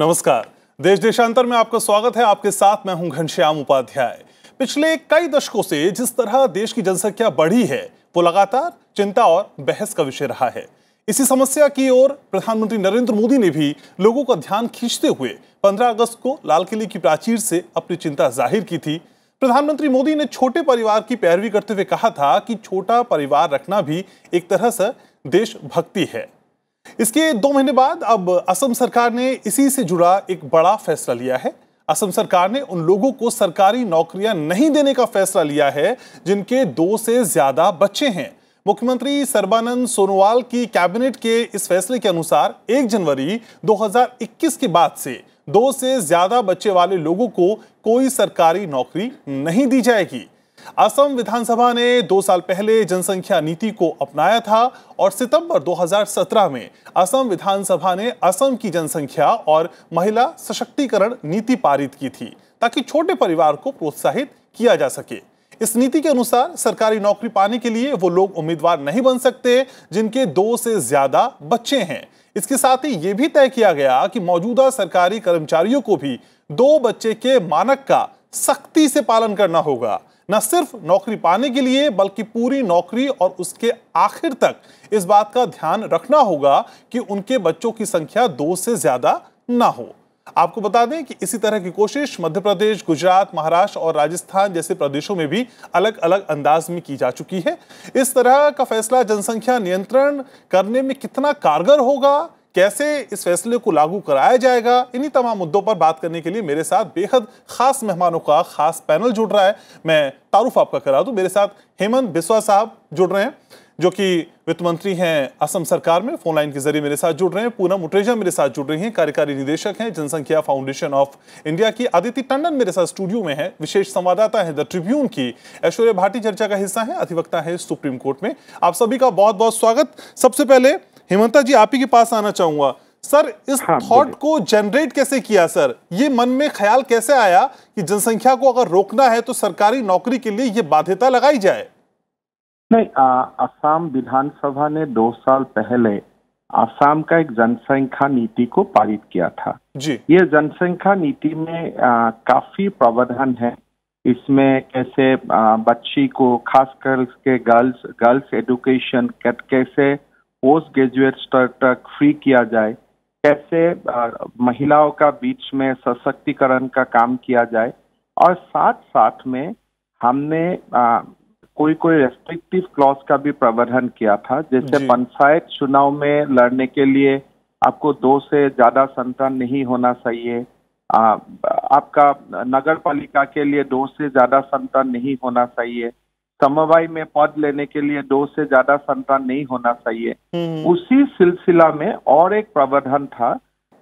नमस्कार देश देशांतर में आपका स्वागत है आपके साथ मैं हूं घनश्याम उपाध्याय पिछले कई दशकों से जिस तरह देश की जनसंख्या बढ़ी है वो लगातार चिंता और बहस का विषय रहा है इसी समस्या की ओर प्रधानमंत्री नरेंद्र मोदी ने भी लोगों का ध्यान खींचते हुए 15 अगस्त को लाल किले की प्राचीर से अपनी चिंता जाहिर की थी प्रधानमंत्री मोदी ने छोटे परिवार की पैरवी करते हुए कहा था कि छोटा परिवार रखना भी एक तरह से देशभक्ति है इसके दो महीने बाद अब असम सरकार ने इसी से जुड़ा एक बड़ा फैसला लिया है असम सरकार ने उन लोगों को सरकारी नौकरियां नहीं देने का फैसला लिया है जिनके दो से ज्यादा बच्चे हैं मुख्यमंत्री सर्बानंद सोनोवाल की कैबिनेट के इस फैसले के अनुसार 1 जनवरी 2021 के बाद से दो से ज्यादा बच्चे वाले लोगों को कोई सरकारी नौकरी नहीं दी जाएगी असम विधानसभा ने दो साल पहले जनसंख्या नीति को अपनाया था और सितंबर 2017 में असम विधानसभा ने असम की जनसंख्या और महिला सशक्तिकरण नीति पारित की थी ताकि छोटे परिवार को प्रोत्साहित किया जा सके इस नीति के अनुसार सरकारी नौकरी पाने के लिए वो लोग उम्मीदवार नहीं बन सकते जिनके दो से ज्यादा बच्चे हैं इसके साथ ही ये भी तय किया गया कि मौजूदा सरकारी कर्मचारियों को भी दो बच्चे के मानक का सख्ती से पालन करना होगा न सिर्फ नौकरी पाने के लिए बल्कि पूरी नौकरी और उसके आखिर तक इस बात का ध्यान रखना होगा कि उनके बच्चों की संख्या दो से ज्यादा ना हो आपको बता दें कि इसी तरह की कोशिश मध्य प्रदेश गुजरात महाराष्ट्र और राजस्थान जैसे प्रदेशों में भी अलग अलग अंदाज में की जा चुकी है इस तरह का फैसला जनसंख्या नियंत्रण करने में कितना कारगर होगा कैसे इस फैसले को लागू कराया जाएगा इन्हीं तमाम मुद्दों पर बात करने के लिए मेरे साथ बेहद खास मेहमानों का खास पैनल जुड़ रहा है मैं तारुफ आपका करा दूं मेरे साथ हेमंत बिस्वा साहब जुड़ रहे हैं जो कि वित्त मंत्री हैं असम सरकार में फोन लाइन के जरिए मेरे साथ जुड़ रहे हैं पूनम उटेजा मेरे साथ जुड़ रही हैं कार्यकारी निदेशक हैं जनसंख्या फाउंडेशन ऑफ इंडिया की आदिति टंडन मेरे साथ स्टूडियो में हैं विशेष संवाददाता हैं द ट्रिब्यून की ऐश्वर्या भाटी चर्चा का हिस्सा है अधिवक्ता है सुप्रीम कोर्ट में आप सभी का बहुत बहुत स्वागत सबसे पहले हेमंता जी आप ही के पास आना चाहूंगा सर इस हाँ, थॉट को जनरेट कैसे किया सर ये मन में ख्याल कैसे आया कि जनसंख्या को अगर रोकना है तो सरकारी नौकरी के लिए ये बाध्यता लगाई जाए नहीं आ, आसाम विधानसभा ने दो साल पहले आसाम का एक जनसंख्या नीति को पारित किया था जी ये जनसंख्या नीति में आ, काफी प्रावधान है इसमें कैसे आ, बच्ची को खास करके गर्ल्स गर्ल्स एडुकेशन कैसे पोस्ट ग्रेजुएट स्तर तक फ्री किया जाए कैसे महिलाओं का बीच में सशक्तिकरण का काम किया जाए और साथ साथ में हमने आ, कोई कोई रेस्ट्रिक्टिव क्लॉज का भी प्रवर्धन किया था जैसे पंचायत चुनाव में लड़ने के लिए आपको दो से ज्यादा संतान नहीं होना चाहिए आपका नगर पालिका के लिए दो से ज्यादा संतान नहीं होना चाहिए समवाय में पद लेने के लिए दो से ज्यादा संतान नहीं होना चाहिए हम्म। उसी सिलसिला में और एक प्रावधान था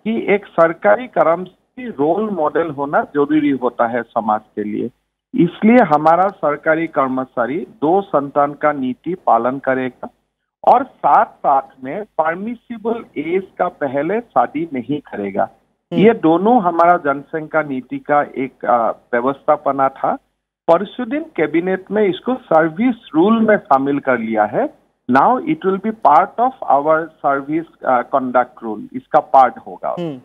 कि एक सरकारी कर्मचारी रोल मॉडल होना जरूरी होता है समाज के लिए इसलिए हमारा सरकारी कर्मचारी दो संतान का नीति पालन करेगा और साथ साथ में परमिसिबल एज का पहले शादी नहीं करेगा हम्म। ये दोनों हमारा जनसंघ का नीति का एक व्यवस्थापना था परसों दिन कैबिनेट में इसको सर्विस रूल में शामिल कर लिया है now it will be part of our service conduct rule इसका पार्ट होगा हम्म।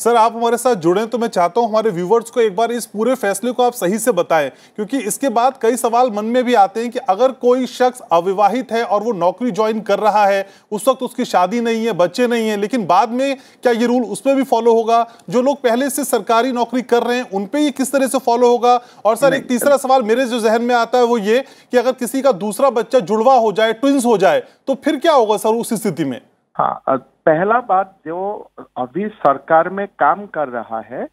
सर आप हमारे साथ जुड़े तो मैं चाहता हूं हमारे व्यूवर्स को एक बार इस पूरे फैसले को आप सही से बताएं क्योंकि इसके बाद कई सवाल मन में भी आते हैं कि अगर कोई शख्स अविवाहित है और वो नौकरी ज्वाइन कर रहा है उस वक्त उसकी शादी नहीं है बच्चे नहीं है लेकिन बाद में क्या ये रूल उस पर भी फॉलो होगा जो लोग पहले से सरकारी नौकरी कर रहे हैं उन पर ये किस तरह से फॉलो होगा और सर एक तीसरा सवाल मेरे जो जहन में आता है वो ये कि अगर किसी का दूसरा बच्चा जुड़वा हो जाए ट्विंस हो जाए तो फिर क्या होगा सर उस स्थिति में हाँ पहला बात जो अभी सरकार में काम कर रहा है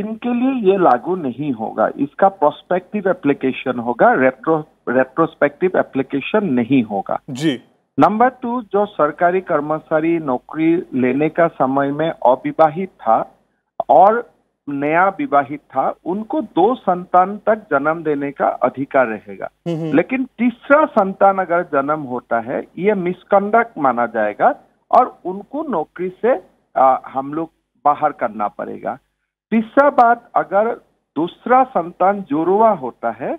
इनके लिए ये लागू नहीं होगा इसका प्रोस्पेक्टिव एप्लीकेशन होगा रेट्रो रेट्रोस्पेक्टिव एप्लीकेशन नहीं होगा जी नंबर टू जो सरकारी कर्मचारी नौकरी लेने का समय में अविवाहित था और नया विवाहित था उनको दो संतान तक जन्म देने का अधिकार रहेगा लेकिन तीसरा संतान अगर जन्म होता है ये मिसकंडक्ट माना जाएगा और उनको नौकरी से आ, हम लोग बाहर करना पड़ेगा तीसरा बात अगर दूसरा संतान जोरुआ होता है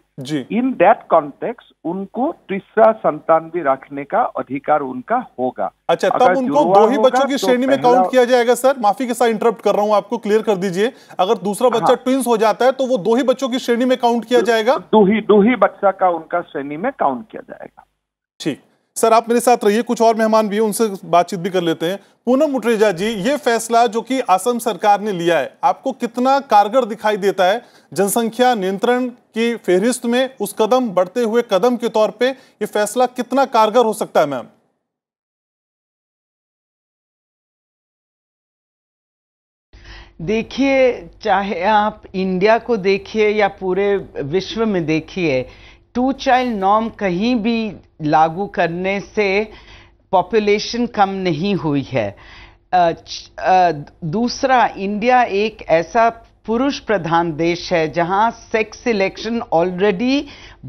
इन दैट कॉन्टेक्स उनको तीसरा संतान भी रखने का अधिकार उनका होगा अच्छा तब उनको दो ही बच्चों की तो श्रेणी तो में काउंट किया जाएगा सर माफी के साथ इंटरप्ट कर रहा हूँ आपको क्लियर कर दीजिए अगर दूसरा हाँ। बच्चा हाँ, ट्विंस हो जाता है तो वो दो ही बच्चों की श्रेणी में काउंट किया जाएगा दो ही दो ही बच्चा का उनका श्रेणी में काउंट किया जाएगा ठीक सर आप मेरे साथ रहिए कुछ और मेहमान भी उनसे बातचीत भी कर लेते हैं पूनम मुटरेजा जी ये फैसला जो कि असम सरकार ने लिया है आपको कितना कारगर दिखाई देता है जनसंख्या नियंत्रण की फेहरिस्त में उस कदम बढ़ते हुए कदम के तौर पे ये फैसला कितना कारगर हो सकता है मैम देखिए चाहे आप इंडिया को देखिए या पूरे विश्व में देखिए टू चाइल्ड नॉर्म कहीं भी लागू करने से पॉपुलेशन कम नहीं हुई है दूसरा इंडिया एक ऐसा पुरुष प्रधान देश है जहां सेक्स सिलेक्शन ऑलरेडी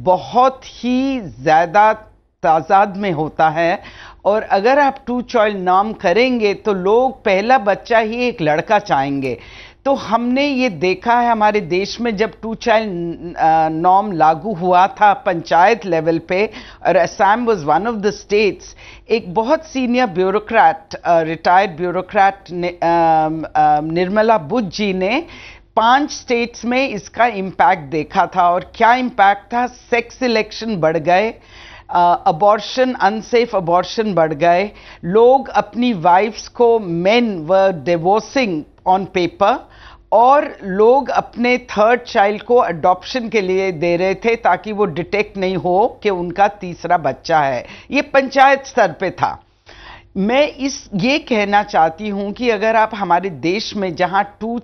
बहुत ही ज़्यादा ताजाद में होता है और अगर आप टू चाइल्ड नाम करेंगे तो लोग पहला बच्चा ही एक लड़का चाहेंगे तो हमने ये देखा है हमारे देश में जब टू चाइल्ड नॉर्म लागू हुआ था पंचायत लेवल पे और Assam was one of the states एक बहुत senior bureaucrat retired bureaucrat Nirmala Buddh ji ने पांच स्टेट्स में इसका इम्पैक्ट देखा था और क्या इम्पैक्ट था सेक्स इलेक्शन बढ़ गए अबॉर्शन अनसेफ अबॉर्शन बढ़ गए लोग अपनी वाइफ्स को मेन व डिवोर्सिंग ऑन पेपर और लोग अपने थर्ड चाइल्ड को अडॉप्शन के लिए दे रहे थे ताकि वो डिटेक्ट नहीं हो कि उनका तीसरा बच्चा है ये पंचायत स्तर पे था मैं इस ये कहना चाहती हूँ कि अगर आप हमारे देश में जहाँ टू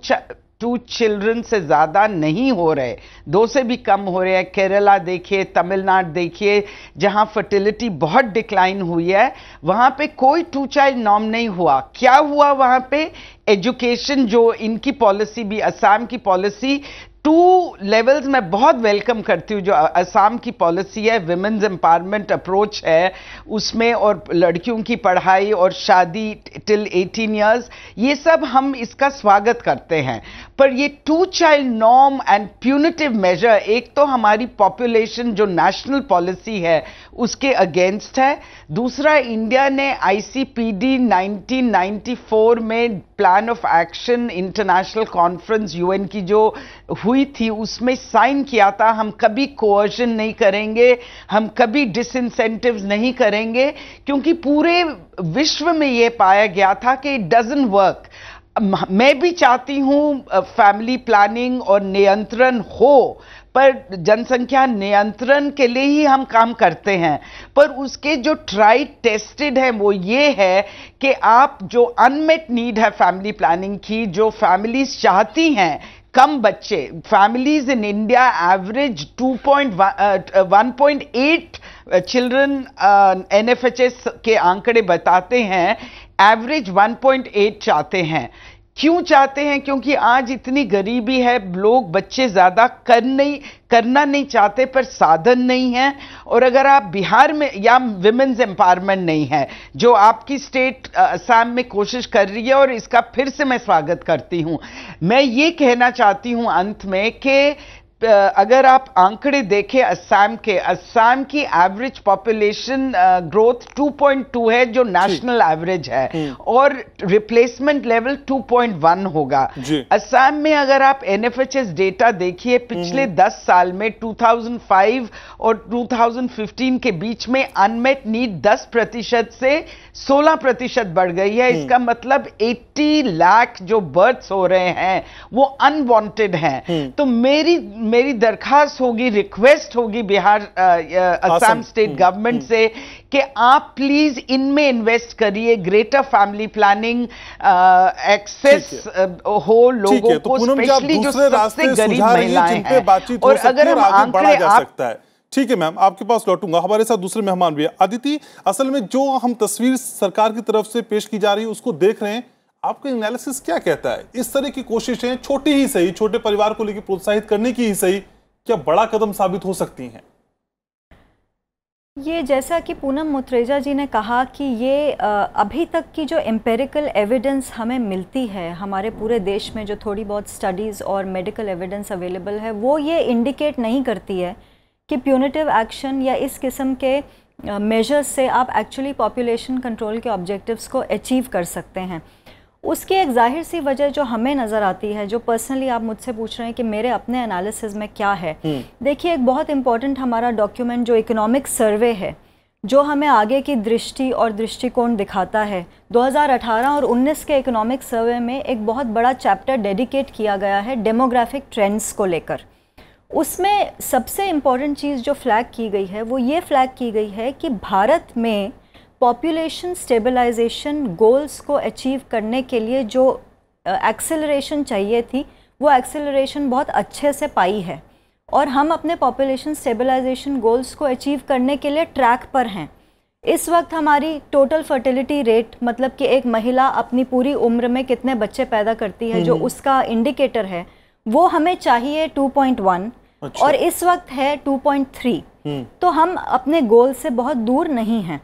टू चिल्ड्रन से ज़्यादा नहीं हो रहे दो से भी कम हो रहे हैं केरला देखिए तमिलनाडु देखिए जहाँ फर्टिलिटी बहुत डिक्लाइन हुई है वहाँ पे कोई टू चाइल्ड नॉर्म नहीं हुआ क्या हुआ वहाँ पे एजुकेशन जो इनकी पॉलिसी भी असम की पॉलिसी टू लेवल्स मैं बहुत वेलकम करती हूँ जो असम की पॉलिसी है विमेंस एम्पावरमेंट अप्रोच है उसमें और लड़कियों की पढ़ाई और शादी टिल 18 इयर्स ये सब हम इसका स्वागत करते हैं पर ये two child norm and punitive measure एक तो हमारी पॉपुलेशन जो नेशनल पॉलिसी है उसके अगेंस्ट है दूसरा इंडिया ने आईसीपीडी 1994 में plan of action international conference UN की जो हुई थी उसमें साइन किया था हम कभी कोअर्जन नहीं करेंगे हम कभी डिसइंसेंटिव्स नहीं करेंगे क्योंकि पूरे विश्व में ये पाया गया था कि इट डजन वर्क मैं भी चाहती हूँ फैमिली प्लानिंग और नियंत्रण हो पर जनसंख्या नियंत्रण के लिए ही हम काम करते हैं पर उसके जो ट्राई टेस्टेड है वो ये है कि आप जो अनमेट नीड है फैमिली प्लानिंग की जो फैमिलीज चाहती हैं कम बच्चे families in India average 2.1.8 children NFHS के आंकड़े बताते हैं एवरेज 1.8 चाहते हैं क्यों चाहते हैं क्योंकि आज इतनी गरीबी है लोग बच्चे ज़्यादा कर नहीं करना नहीं चाहते पर साधन नहीं है और अगर आप बिहार में या विमेंस एम्पावरमेंट नहीं है जो आपकी स्टेट असम में कोशिश कर रही है और इसका फिर से मैं स्वागत करती हूँ मैं ये कहना चाहती हूँ अंत में कि अगर आप आंकड़े देखें असम के असम की एवरेज पॉपुलेशन ग्रोथ 2.2 है जो नेशनल एवरेज है हम्म। और रिप्लेसमेंट लेवल 2.1 होगा असम में अगर आप एनएफएचएस डेटा देखिए पिछले 10 हम्म। साल में 2005 और 2015 के बीच में अनमेट नीड 10 प्रतिशत से 16 प्रतिशत बढ़ गई है हम्म। इसका मतलब 80 लाख जो बर्थ्स हो रहे हैं वो अनवांटेड हैं तो मेरी मेरी दरखास्त होगी रिक्वेस्ट होगी बिहार असम स्टेट गवर्नमेंट से कि आप प्लीज इनमें इन्वेस्ट करिए ग्रेटर फैमिली प्लानिंग एक्सेस हो लोगों तो को स्पेशली जो सबसे गरीब महिलाएं हैं और अगर हम आंकड़े आप ठीक है मैम आपके पास लौटूंगा हमारे साथ दूसरे मेहमान भी है अदिति असल में जो हम तस्वीर सरकार की तरफ से पेश की जा रही है उसको देख रहे हैं आपका एनालिसिस क्या कहता है इस तरह की कोशिशें छोटी ही सही छोटे परिवार को लेकर प्रोत्साहित करने की ही सही क्या बड़ा कदम साबित हो सकती हैं ये जैसा कि पूनम मुत्रेजा जी ने कहा कि ये अभी तक की जो एम्पेरिकल एविडेंस हमें मिलती है हमारे पूरे देश में जो थोड़ी बहुत स्टडीज़ और मेडिकल एविडेंस अवेलेबल है वो ये इंडिकेट नहीं करती है कि प्यूनिटिव एक्शन या इस किस्म के मेजर्स से आप एक्चुअली पॉपुलेशन कंट्रोल के ऑब्जेक्टिव्स को अचीव कर सकते हैं उसकी एक जाहिर सी वजह जो हमें नज़र आती है जो पर्सनली आप मुझसे पूछ रहे हैं कि मेरे अपने एनालिसिस में क्या है हम्म। देखिए एक बहुत इंपॉर्टेंट हमारा डॉक्यूमेंट जो इकोनॉमिक सर्वे है जो हमें आगे की दृष्टि और दृष्टिकोण दिखाता है 2018 और 19 के इकोनॉमिक सर्वे में एक बहुत बड़ा चैप्टर डेडिकेट किया गया है डेमोग्राफिक ट्रेंड्स को लेकर उसमें सबसे इम्पॉर्टेंट चीज़ जो फ्लैग की गई है वो ये फ्लैग की गई है कि भारत में पॉपुलेशन स्टेबलाइजेशन गोल्स को अचीव करने के लिए जो एक्सेलरेशन चाहिए थी वो एक्सेलरेशन बहुत अच्छे से पाई है और हम अपने पॉपुलेशन स्टेबलाइजेशन गोल्स को अचीव करने के लिए ट्रैक पर हैं इस वक्त हमारी टोटल फर्टिलिटी रेट मतलब कि एक महिला अपनी पूरी उम्र में कितने बच्चे पैदा करती है जो हम्म। उसका इंडिकेटर है वो हमें चाहिए 2.1 अच्छा। और इस वक्त है 2.3 हम्म। तो हम अपने गोल से बहुत दूर नहीं हैं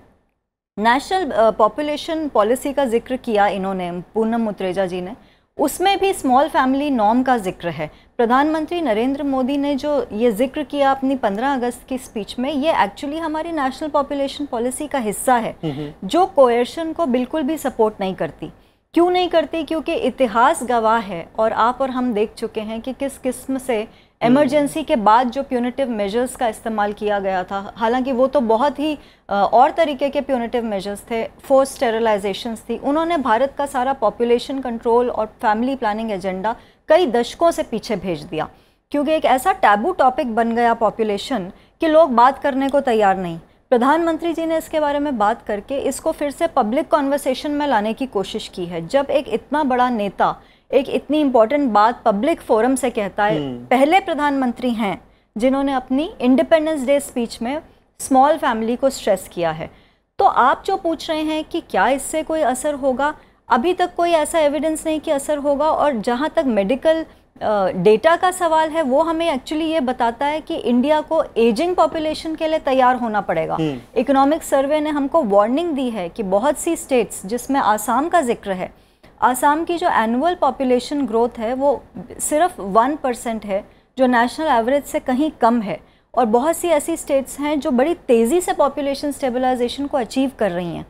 नेशनल पॉपुलेशन पॉलिसी का जिक्र किया इन्होंने पूनम मुत्रेजा जी ने उसमें भी स्मॉल फैमिली नॉर्म का जिक्र है प्रधानमंत्री नरेंद्र मोदी ने जो ये जिक्र किया अपनी 15 अगस्त की स्पीच में ये एक्चुअली हमारी नेशनल पॉपुलेशन पॉलिसी का हिस्सा है हम्म, हम्म। जो कोएर्शन को बिल्कुल भी सपोर्ट नहीं करती क्यों नहीं करती क्योंकि इतिहास गवाह है और आप और हम देख चुके हैं कि किस किस्म से एमरजेंसी के बाद जो प्यूनिटिव मेजर्स का इस्तेमाल किया गया था हालांकि वो तो बहुत ही और तरीके के प्यूनिटिव मेजर्स थे फोर्स स्टेरलाइजेशंस थी उन्होंने भारत का सारा पॉपुलेशन कंट्रोल और फैमिली प्लानिंग एजेंडा कई दशकों से पीछे भेज दिया क्योंकि एक ऐसा टैबू टॉपिक बन गया पॉपुलेशन कि लोग बात करने को तैयार नहीं प्रधानमंत्री जी ने इसके बारे में बात करके इसको फिर से पब्लिक कॉन्वर्सेशन में लाने की कोशिश की है जब एक इतना बड़ा नेता एक इतनी इम्पोर्टेंट बात पब्लिक फोरम से कहता है हम्म। पहले प्रधानमंत्री हैं जिन्होंने अपनी इंडिपेंडेंस डे स्पीच में स्मॉल फैमिली को स्ट्रेस किया है तो आप जो पूछ रहे हैं कि क्या इससे कोई असर होगा अभी तक कोई ऐसा एविडेंस नहीं कि असर होगा और जहाँ तक मेडिकल डेटा का सवाल है वो हमें एक्चुअली ये बताता है कि इंडिया को एजिंग पॉपुलेशन के लिए तैयार होना पड़ेगा इकोनॉमिक हम्म। सर्वे ने हमको वार्निंग दी है कि बहुत सी स्टेट्स जिसमें आसाम का जिक्र है आसाम की जो एनुअल पॉपुलेशन ग्रोथ है वो सिर्फ वन परसेंट है जो नेशनल एवरेज से कहीं कम है और बहुत सी ऐसी स्टेट्स हैं जो बड़ी तेज़ी से पॉपुलेशन स्टेबलाइजेशन को अचीव कर रही हैं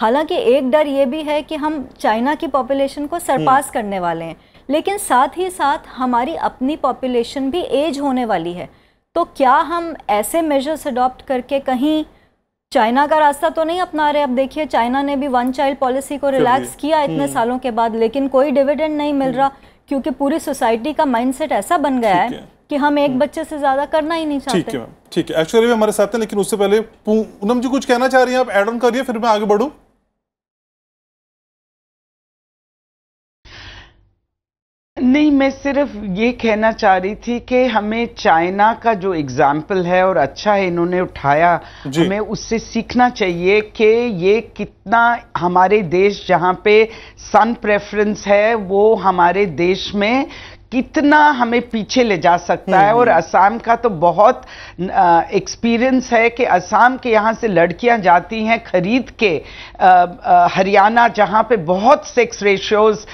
हालांकि एक डर ये भी है कि हम चाइना की पॉपुलेशन को सरपास हम्म। करने वाले हैं लेकिन साथ ही साथ हमारी अपनी पॉपुलेशन भी एज होने वाली है तो क्या हम ऐसे मेजर्स अडॉप्ट करके कहीं चाइना का रास्ता तो नहीं अपना रहे अब देखिए चाइना ने भी वन चाइल्ड पॉलिसी को रिलैक्स किया इतने हम्म। सालों के बाद लेकिन कोई डिविडेंड नहीं मिल हम्म। रहा क्योंकि पूरी सोसाइटी का माइंडसेट ऐसा बन गया है कि हम एक हम्म। बच्चे से ज्यादा करना ही नहीं चाहते ठीक है ठीक है एक्चुअली हमारे साथ हैं लेकिन उससे पहले पूनम जी कुछ कहना चाह रही है आप एड ऑन करिए फिर मैं आगे बढ़ू नहीं मैं सिर्फ ये कहना चाह रही थी कि हमें चाइना का जो एग्जाम्पल है और अच्छा है इन्होंने उठाया हमें उससे सीखना चाहिए कि ये कितना हमारे देश जहाँ पे सन प्रेफरेंस है वो हमारे देश में कितना हमें पीछे ले जा सकता है हम्म। और असम का तो बहुत एक्सपीरियंस है कि असम के यहाँ से लड़कियाँ जाती हैं खरीद के हरियाणा जहाँ पे बहुत सेक्स रेशियोज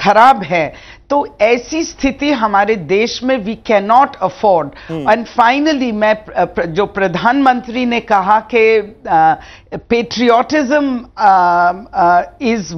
खराब हैं तो ऐसी स्थिति हमारे देश में we can not afford and finally मैं जो प्रधानमंत्री ने कहा कि patriotism is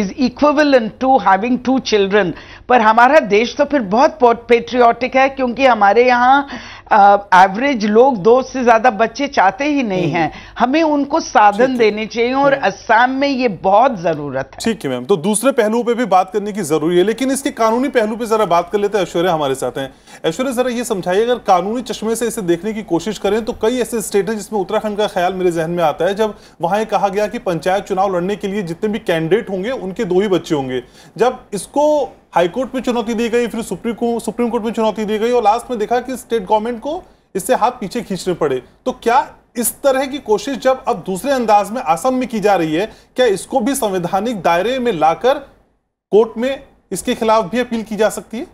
is equal to having two children पर हमारा देश तो फिर बहुत पेट्रियोटिक है क्योंकि हमारे यहाँ एवरेज लोग दो से ज़्यादा बच्चे चाहते ही नहीं हम्म। हैं हमें उनको साधन देने चाहिए और हम्म। असम में ये बहुत ज़रूरत है ठीक है मैम तो दूसरे पहलुओं पे भी बात करने की ज़रूरी है लेकिन इसके कानूनी पहलू पे ज़रा बात कर लेते हैं ऐश्वर्या हमारे साथ हैं ऐश्वर्या ज़रा ये समझाइए अगर कानूनी चश्मे से इसे देखने की कोशिश करें तो कई ऐसे स्टेट है जिसमें उत्तराखंड का ख्याल मेरे जहन में आता है जब वहां कहा गया कि पंचायत चुनाव लड़ने के लिए जितने भी कैंडिडेट होंगे उनके दो ही बच्चे होंगे जब इसको हाईकोर्ट में चुनौती दी गई फिर सुप्रीम को सुप्रीम कोर्ट में चुनौती दी गई और लास्ट में देखा कि स्टेट गवर्नमेंट को इससे हाथ पीछे खींचने पड़े तो क्या इस तरह की कोशिश जब अब दूसरे अंदाज में असम में की जा रही है क्या इसको भी संवैधानिक दायरे में लाकर कोर्ट में इसके खिलाफ भी अपील की जा सकती है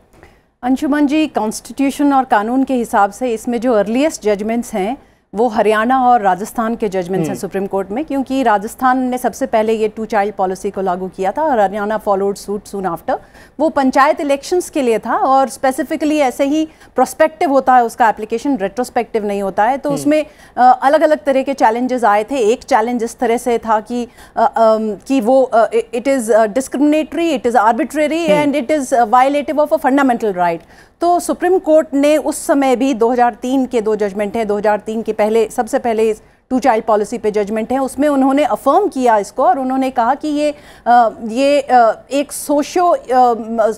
अंशुमन जी कॉन्स्टिट्यूशन और कानून के हिसाब से इसमें जो अर्लीस्ट जजमेंट्स हैं वो हरियाणा और राजस्थान के जजमेंट्स हैं सुप्रीम हम्म। कोर्ट में क्योंकि राजस्थान ने सबसे पहले ये टू चाइल्ड पॉलिसी को लागू किया था और Haryana followed suit soon after वो पंचायत इलेक्शंस के लिए था और स्पेसिफिकली ऐसे ही प्रोस्पेक्टिव होता है उसका एप्लीकेशन रेट्रोस्पेक्टिव नहीं होता है तो हम्म। उसमें अलग अलग तरह के चैलेंजेस आए थे एक चैलेंज इस तरह से था कि आ, आ, कि वो it is discriminatory it is arbitrary and it is violative of a fundamental hmm. Right तो सुप्रीम कोर्ट ने उस समय भी 2003 के दो जजमेंट हैं 2003 के पहले सबसे पहले टू चाइल्ड पॉलिसी पे जजमेंट है उसमें उन्होंने अफर्म किया इसको और उन्होंने कहा कि ये आ, ये आ, एक सोशो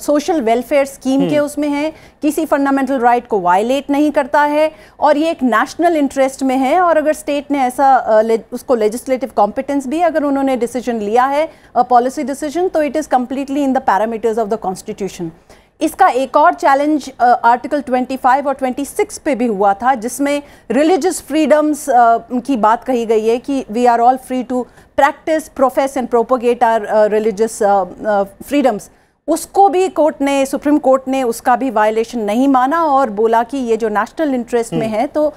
सोशल वेलफेयर स्कीम के हम्म। उसमें है किसी फंडामेंटल राइट को वायलेट नहीं करता है और ये एक नेशनल इंटरेस्ट में है और अगर स्टेट ने ऐसा ले, उसको लेजिस्लेटिव कॉम्पिटेंस भी अगर उन्होंने डिसीजन लिया है पॉलिसी डिसीजन तो it is completely in the parameters of the constitution इसका एक और चैलेंज आर्टिकल 25 और 26 पे भी हुआ था जिसमें रिलीजियस फ्रीडम्स uh, की बात कही गई है कि we are all free to practice profess and propagate our religious freedoms उसको भी कोर्ट ने सुप्रीम कोर्ट ने उसका भी वायलेशन नहीं माना और बोला कि ये जो नेशनल इंटरेस्ट में हम्म। है तो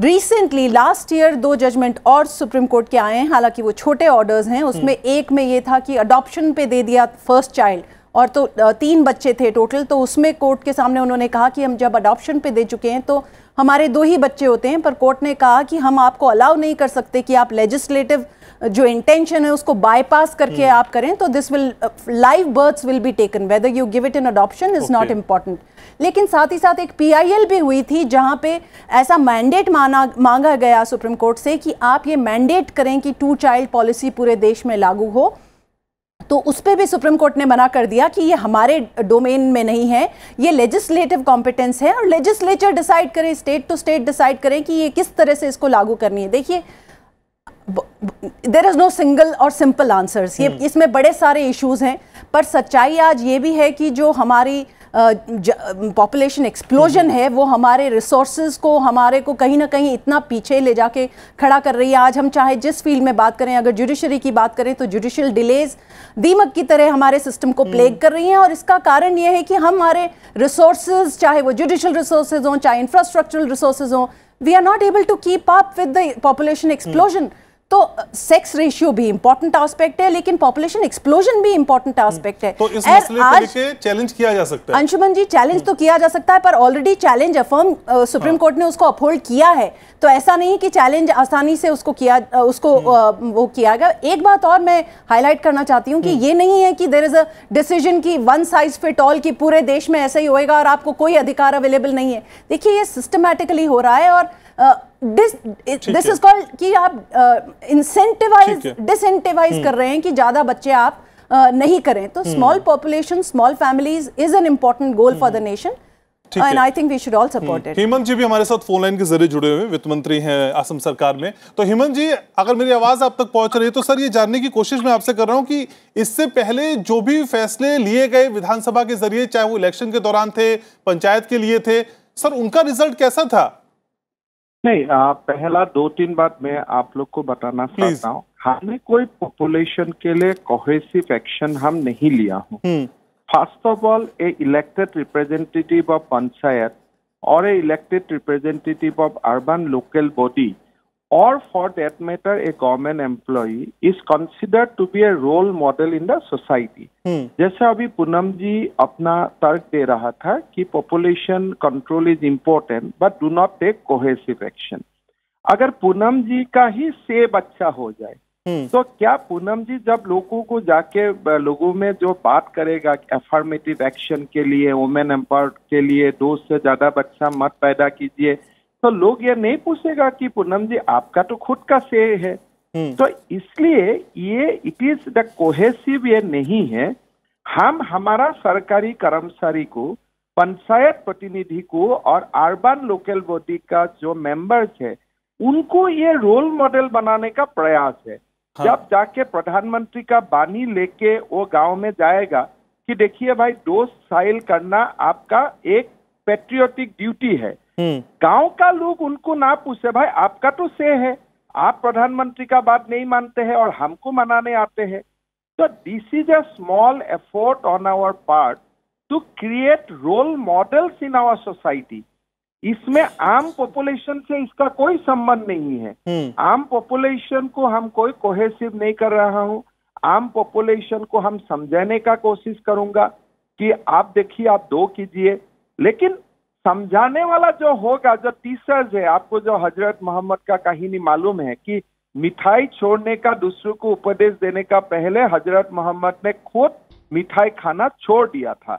रिसेंटली लास्ट ईयर दो जजमेंट और सुप्रीम कोर्ट के आए हैं हालांकि वो छोटे ऑर्डर्स हैं उसमें हम्म। एक में ये था कि अडॉप्शन पे दे दिया फर्स्ट चाइल्ड और तो तीन बच्चे थे टोटल तो उसमें कोर्ट के सामने उन्होंने कहा कि हम जब अडॉप्शन पे दे चुके हैं तो हमारे दो ही बच्चे होते हैं पर कोर्ट ने कहा कि हम आपको अलाउ नहीं कर सकते कि आप लेजिस्लेटिव जो इंटेंशन है उसको बाईपास करके हम्म। आप करें तो this will live births will be taken whether you give it in adoption is not important लेकिन साथ ही साथ एक पीआईएल भी हुई थी जहां पे ऐसा मैंडेट माना मांगा गया सुप्रीम कोर्ट से कि आप ये मैंडेट करें कि टू चाइल्ड पॉलिसी पूरे देश में लागू हो तो उस पर भी सुप्रीम कोर्ट ने मना कर दिया कि ये हमारे डोमेन में नहीं है ये लेजिस्लेटिव कॉम्पिटेंस है और लेजिस्लेचर डिसाइड करें स्टेट टू स्टेट डिसाइड करें कि ये किस तरह से इसको लागू करनी है देखिए देर इज़ नो सिंगल और सिंपल आंसर्स ये हम्म। इसमें बड़े सारे इश्यूज हैं पर सच्चाई आज ये भी है कि जो हमारी पॉपुलेशन एक्सप्लोजन हम्म। है वो हमारे रिसोर्स को हमारे को कहीं ना कहीं इतना पीछे ले जाके खड़ा कर रही है आज हम चाहे जिस फील्ड में बात करें अगर जुडिशरी की बात करें तो जुडिशल डिलेज दीमक की तरह हमारे सिस्टम को प्लेग हम्म। कर रही हैं और इसका कारण ये है कि हमारे रिसोर्स चाहे वो जुडिशल रिसोर्स हों चाहे इंफ्रास्ट्रक्चरल रिसोर्स हों we are not able to keep up with the population explosion तो सेक्स रेशियो भी इंपॉर्टेंट आस्पेक्ट है लेकिन पॉपुलेशन एक्सप्लोजन भी इंपॉर्टेंट आस्पेक्ट है तो इस मसले को लेके चैलेंज किया जा सकता है अंशुमन जी चैलेंज तो किया जा सकता है पर already challenge affirm supreme court ने उसको अपहोल्ड किया है तो ऐसा नहीं कि चैलेंज आसानी से उसको किया उसको हम्म। वो किया गया एक बात और मैं हाईलाइट करना चाहती हूँ कि हम्म। ये नहीं है कि देर इज अ डिसीजन की वन साइज फिट ऑल की पूरे देश में ऐसा ही होएगा और आपको कोई अधिकार अवेलेबल नहीं है देखिए ये सिस्टमेटिकली हो रहा है और दिस इज कॉल्ड कि आप इंसेंटिवाइज uh, डिसइंटिवाइज कर हम्म। रहे हैं कि ज़्यादा बच्चे आप uh, नहीं करें तो small population small families is an important goal for the nation and I think we should all support it Hemant ji भी हमारे साथ फोन लाइन के जरिए जुड़े हुए वित्त मंत्री हैं असम सरकार में तो हेमंत जी अगर मेरी आवाज आप तक पहुंच रही है तो सर ये जानने की कोशिश मैं आपसे कर रहा हूं कि इससे पहले जो भी फैसले लिए गए विधानसभा के जरिए चाहे वो इलेक्शन के दौरान थे पंचायत के लिए थे सर उनका रिजल्ट कैसा था नहीं आ, पहला दो तीन बात मैं आप लोग को बताना चाहता हूँ हमने कोई पॉपुलेशन के लिए कोहेसिव एक्शन हम नहीं लिया हूँ first of all a elected representative of panchayat और a elected representative of urban local body or for that matter a government employee is considered to be a role model in the society hmm. जैसे अभी पूनम जी अपना तर्क दे रहा था कि population control is important but do not take cohesive action अगर पूनम जी का ही सेब अच्छा हो जाए hmm. तो क्या पूनम जी जब लोगों को जाके लोगों में जो बात करेगा एफर्मेटिव एक्शन के लिए वुमेन एम्पावर के लिए दो से ज्यादा बच्चा मत पैदा कीजिए तो लोग ये नहीं पूछेगा कि पूनम जी आपका तो खुद का से है हम्म। तो इसलिए ये इट इज द कोहेसिव ये नहीं है हम हमारा सरकारी कर्मचारी को पंचायत प्रतिनिधि को और अर्बन लोकल बॉडी का जो मेंबर्स है उनको ये रोल मॉडल बनाने का प्रयास है हाँ। जब जाके प्रधानमंत्री का बानी लेके वो गांव में जाएगा कि देखिए भाई दोस्त साइल करना आपका एक पेट्रियोटिक ड्यूटी है हम्म। गांव का लोग उनको ना पूछे भाई आपका तो से है आप प्रधानमंत्री का बात नहीं मानते हैं और हमको मनाने आते हैं तो this is a small effort on our part to create role models in our society इसमें आम पॉपुलेशन से इसका कोई संबंध नहीं है हम्म। आम पॉपुलेशन को हम कोई कोहेसिव नहीं कर रहा हूँ आम पॉपुलेशन को हम समझाने का कोशिश करूंगा कि आप देखिए आप दो कीजिए लेकिन समझाने वाला जो होगा जो टीचर्स है आपको जो हजरत मोहम्मद का कहानी मालूम है कि मिठाई छोड़ने का दूसरों को उपदेश देने का पहले हजरत मोहम्मद ने खुद मिठाई खाना छोड़ दिया था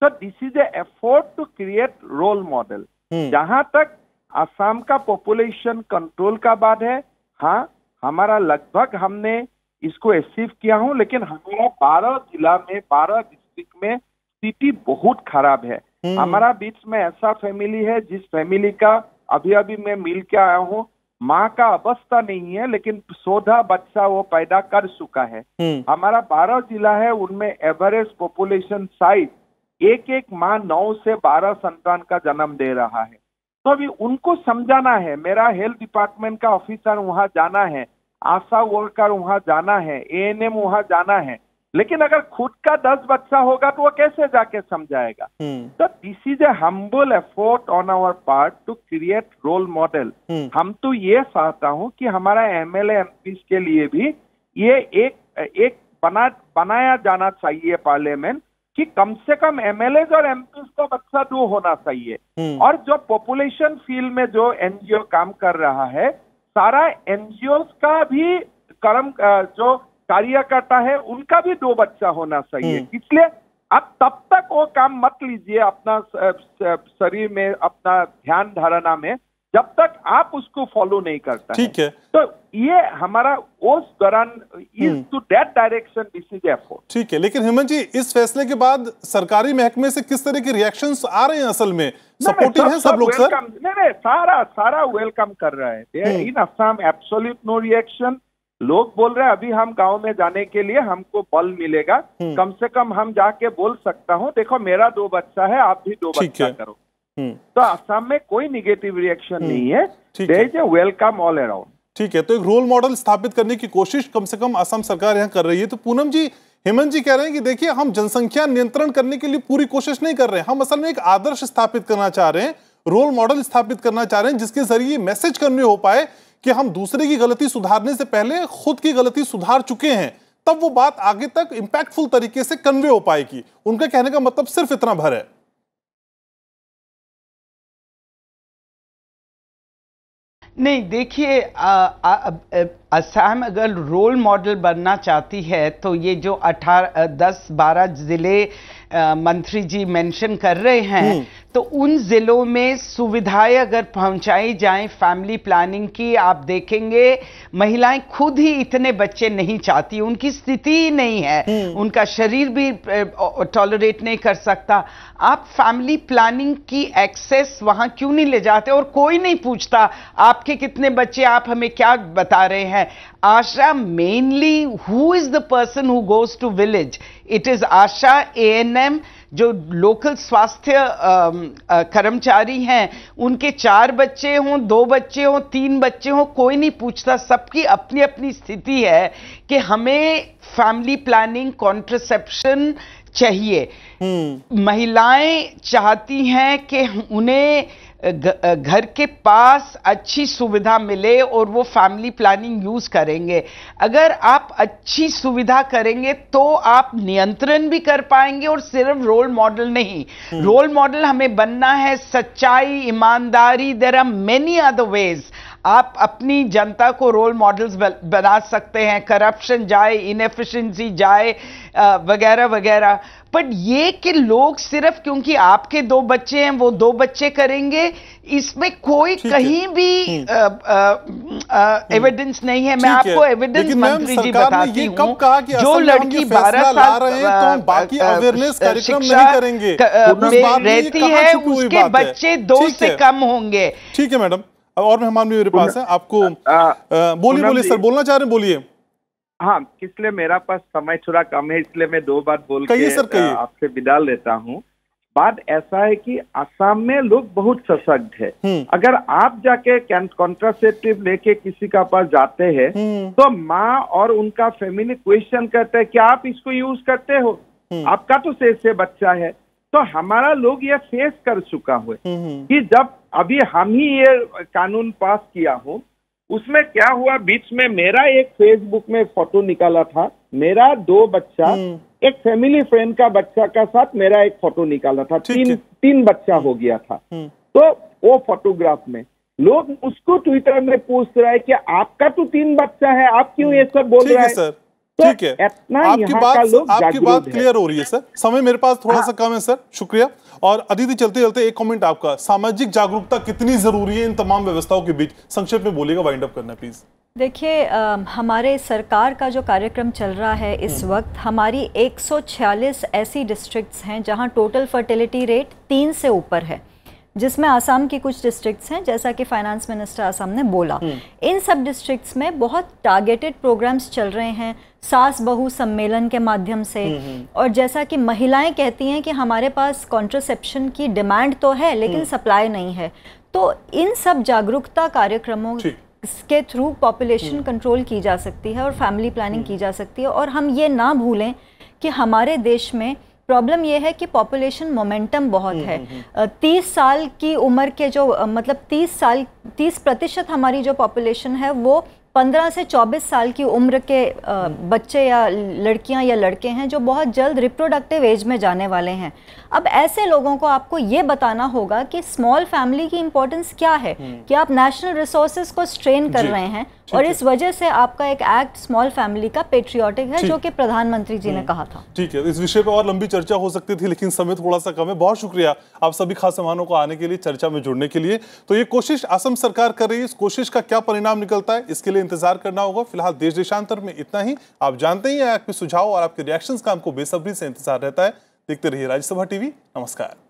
तो this is effort to create role model जहां तक आसाम का पॉपुलेशन कंट्रोल का बात है हाँ हमारा लगभग हमने इसको अचीव किया हूँ लेकिन हमारा बारह जिला में बारह डिस्ट्रिक्ट में स्थिति बहुत खराब है हम्म। हमारा बीच में ऐसा फैमिली है जिस फैमिली का अभी अभी मैं मिल के आया हूँ माँ का अवस्था नहीं है लेकिन सोधा बच्चा वो पैदा कर चुका है हम्म। हमारा बारह जिला है उनमें एवरेज पॉपुलेशन साइज एक एक माँ नौ से बारह संतान का जन्म दे रहा है तो अभी उनको समझाना है मेरा हेल्थ डिपार्टमेंट का ऑफिसर वहाँ जाना है आशा वर्कर वहाँ जाना है ए एन एम वहाँ जाना है लेकिन अगर खुद का दस बच्चा होगा तो वो कैसे जाके समझाएगा हम्म। तो this is a humble effort on our part to create role model हम तो ये चाहता हूँ कि हमारा एम एल के लिए भी ये एक एक बना बनाया जाना चाहिए पार्लियामेंट कि कम से कम एज और पी का बच्चा दो होना चाहिए हम्म। और जो पॉपुलेशन फील्ड में जो एनजीओ काम कर रहा है सारा एनजीओ का भी कर्म जो कार्यकर्ता है उनका भी दो बच्चा होना चाहिए हम्म। इसलिए आप तब तक वो काम मत लीजिए अपना शरीर में अपना ध्यान धारणा में जब तक आप उसको फॉलो नहीं करता ठीक है तो ये हमारा उस दौरान is to date direction this is effort ठीक है लेकिन हेमंत जी इस फैसले के बाद सरकारी महकमे से किस तरह के रिएक्शंस आ रहे हैं असल में सपोर्टिव है सब, सब लोग सर नहीं नहीं सारा सारा वेलकम कर रहा है in Assam absolute no reaction लोग बोल रहे हैं अभी हम गांव में जाने के लिए हमको बल मिलेगा हम्म। कम से कम हम जाके बोल सकता हूँ देखो मेरा दो बच्चा है आप भी दो बच्चा करो हम्म। तो आसाम में कोई निगेटिव रिएक्शन हम्म। नहीं है there is a welcome all around ठीक है तो एक रोल मॉडल स्थापित करने की कोशिश कम से कम असम सरकार यहाँ कर रही है तो पूनम जी हेमंत जी कह रहे हैं कि देखिए हम जनसंख्या नियंत्रण करने के लिए पूरी कोशिश नहीं कर रहे हैं हम असल में एक आदर्श स्थापित करना चाह रहे हैं रोल मॉडल स्थापित करना चाह रहे हैं जिसके जरिए मैसेज कन्वे हो पाए कि हम दूसरे की गलती सुधारने से पहले खुद की गलती सुधार चुके हैं तब वो बात आगे तक इंपैक्टफुल तरीके से कन्वे हो पाएगी उनका कहने का मतलब सिर्फ इतना भर है नहीं देखिए असम अगर रोल मॉडल बनना चाहती है तो ये जो अठारह दस बारह जिले मंत्री जी मेंशन कर रहे हैं हम्म। तो उन ज़िलों में सुविधाएं अगर पहुंचाई जाएं फैमिली प्लानिंग की आप देखेंगे महिलाएं खुद ही इतने बच्चे नहीं चाहती उनकी स्थिति ही नहीं है हम्म। उनका शरीर भी टॉलरेट नहीं कर सकता आप फैमिली प्लानिंग की एक्सेस वहां क्यों नहीं ले जाते और कोई नहीं पूछता आपके कितने बच्चे आप हमें क्या बता रहे हैं Asha mainly who is the person who goes to village it is Asha A N M जो लोकल स्वास्थ्य कर्मचारी हैं उनके चार बच्चे हों दो बच्चे हों तीन बच्चे हों कोई नहीं पूछता सबकी अपनी अपनी स्थिति है कि हमें फैमिली प्लानिंग कॉन्ट्रसेप्शन चाहिए हम्म। महिलाएं चाहती हैं कि उन्हें घर के पास अच्छी सुविधा मिले और वो फैमिली प्लानिंग यूज़ करेंगे अगर आप अच्छी सुविधा करेंगे तो आप नियंत्रण भी कर पाएंगे और सिर्फ रोल मॉडल नहीं रोल हम्म। मॉडल हमें बनना है सच्चाई ईमानदारी there are many other ways आप अपनी जनता को रोल मॉडल्स बना सकते हैं करप्शन जाए इनफिशेंसी जाए वगैरह वगैरह बट ये कि लोग सिर्फ क्योंकि आपके दो बच्चे हैं वो दो बच्चे करेंगे इसमें कोई कहीं भी एविडेंस हम्म। हम्म। नहीं है मैं आपको एविडेंस मंत्री जी बताती हूँ जो लड़की बारह साल तो शिक्षा में रहती है उसके बच्चे दो से कम होंगे ठीक है मैडम और मेहमान भी मेरे तो पास है आपको बोलिए बोलिए सर बोलना चाह रहे हैं बोलिए हाँ इसलिए मेरा पास समय थोड़ा कम है इसलिए मैं दो बार बोल कहिए सर आपसे विदा लेता हूँ बात ऐसा है कि असम में लोग बहुत सशक्त है हम्म। अगर आप जाके कॉन्ट्रासेप्टिव लेके किसी का पास जाते हैं हम्म। तो माँ और उनका फैमिली क्वेश्चन करते हैं कि आप इसको यूज करते हो हम्म। आपका तो से, से बच्चा है तो हमारा लोग ये फेस कर चुका हुआ कि जब अभी हम ही ये कानून पास किया हूँ उसमें क्या हुआ बीच में मेरा एक फेसबुक में फोटो निकाला था मेरा दो बच्चा हम्म। एक फैमिली फ्रेंड का बच्चा का साथ मेरा एक फोटो निकाला था तीन तीन बच्चा हो गया था हम्म। तो वो फोटोग्राफ में लोग उसको ट्विटर में पूछ रहा है कि आपका तो तीन बच्चा है आप क्यों हम्म। ये सब बोल रहे हैं तो ठीक है आपकी बात आपकी बात क्लियर हो रही है सर समय मेरे पास थोड़ा हाँ। सा कम है सर शुक्रिया और अदिति चलते चलते एक कमेंट आपका सामाजिक जागरूकता कितनी जरूरी है इन तमाम व्यवस्थाओं के बीच संक्षेप में बोलेगा वाइंड अप करना प्लीज देखिए हमारे सरकार का जो कार्यक्रम चल रहा है इस हम्म। वक्त हमारी 146 ऐसी डिस्ट्रिक्ट्स हैं जहां टोटल फर्टिलिटी रेट तीन से ऊपर है जिसमें आसाम की कुछ डिस्ट्रिक्ट्स हैं जैसा कि फाइनेंस मिनिस्टर आसाम ने बोला हम्म। इन सब डिस्ट्रिक्ट्स में बहुत टारगेटेड प्रोग्राम्स चल रहे हैं सास बहु सम्मेलन के माध्यम से हम्म, हम्म। और जैसा कि महिलाएं कहती हैं कि हमारे पास कॉन्ट्रसेप्शन की डिमांड तो है लेकिन सप्लाई नहीं है तो इन सब जागरूकता कार्यक्रमों के थ्रू पॉपुलेशन कंट्रोल की जा सकती है और फैमिली प्लानिंग की जा सकती है और हम ये ना भूलें कि हमारे देश में प्रॉब्लम यह है कि पॉपुलेशन मोमेंटम बहुत हम्म, है हम्म, हम्म। तीस साल की उम्र के जो मतलब तीस साल तीस प्रतिशत हमारी जो पॉपुलेशन है वो 15 से 24 साल की उम्र के बच्चे या लड़कियां या लड़के हैं जो बहुत जल्द रिप्रोडक्टिव एज में जाने वाले हैं अब ऐसे लोगों को आपको ये बताना होगा कि स्मॉल फैमिली की इम्पोर्टेंस क्या है हम्म। कि आप नेशनल रिसोर्सेज को स्ट्रेन कर रहे हैं और इस वजह से आपका एक एक्ट स्मॉल फैमिली का पेट्रियोटिक है जो कि प्रधानमंत्री जी ने हम्म। कहा था ठीक है इस विषय पर और लंबी चर्चा हो सकती थी लेकिन समय थोड़ा सा कम है बहुत शुक्रिया आप सभी खास मेहमानों को आने के लिए चर्चा में जुड़ने के लिए तो ये कोशिश आसन असम सरकार कर रही है इस कोशिश का क्या परिणाम निकलता है इसके लिए इंतजार करना होगा फिलहाल देश देशांतर में इतना ही आप जानते ही आपके सुझाव और आपके रिएक्शन का हमको बेसब्री से इंतजार रहता है देखते रहिए राज्यसभा टीवी नमस्कार